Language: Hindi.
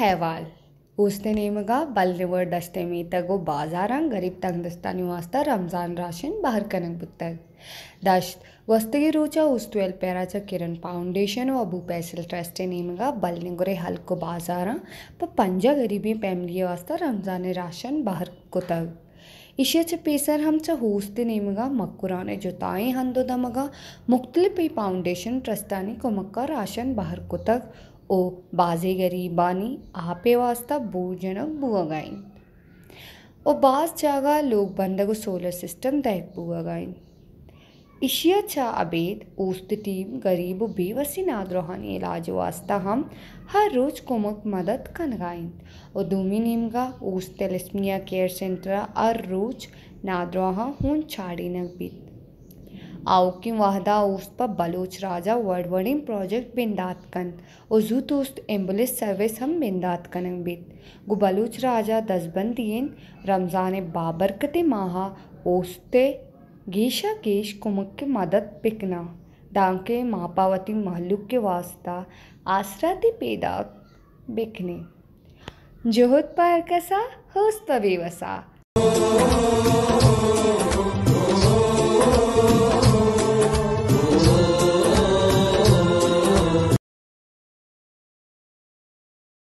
हैवाल उसने नेमगा बल्लेवर दस्ते में तक वो बाजार अंग गरीब तंग दस्ता निवासता रमजान राशन बाहर कनक बुतक दश्त वस्तगी की रूचा उस ट्वेल पैरा च किरण फाउंडेशन व अबू पैसल ट्रस्ट ने नेमगा बल्ले गुरे हल्को बाजार हाँ पर पंजा गरीबी फैमिली वास्ता रमजान राशन बाहर कुतग इशे च पेसर हम चा होस ते नेमगा मकुरा ने जुताए हंदो दमगा मुख्तलिफ फाउंडेशन ट्रस्टानी को मक्का राशन बाहर कुतक ओ बाजे गरीबानी आपे वास्ता बुआ बुआगाइन ओ बाज जागा लोग बंदगो सोलर सिस्टम तहत बुआगाइन इशिया चा अबेद उस्त टीम गरीब बेवसी नादरोहानी इलाज वास्ता हम हर रोज कुमक मदद कनगाइन और दूमी निमगा उस तेलिस्मिया केयर सेंटर हर रोज नादरोहा हूँ छाड़ी नक बीत आवकिम वाहदा उस पर बलोच राजा वर्डवड़िम प्रोजेक्ट बिंदात कन उजू तो उस एम्बुलेंस सर्विस हम बिंदात कनंग बीत गु बलोच राजा दसबन रमज़ान बाबरकते माहा ओस्ते गेशा केश कुमक के मदद पिकना डांके मापावती महलुक के वास्ता ते पैदा बिकने जोहत पर कैसा होस्त बेवसा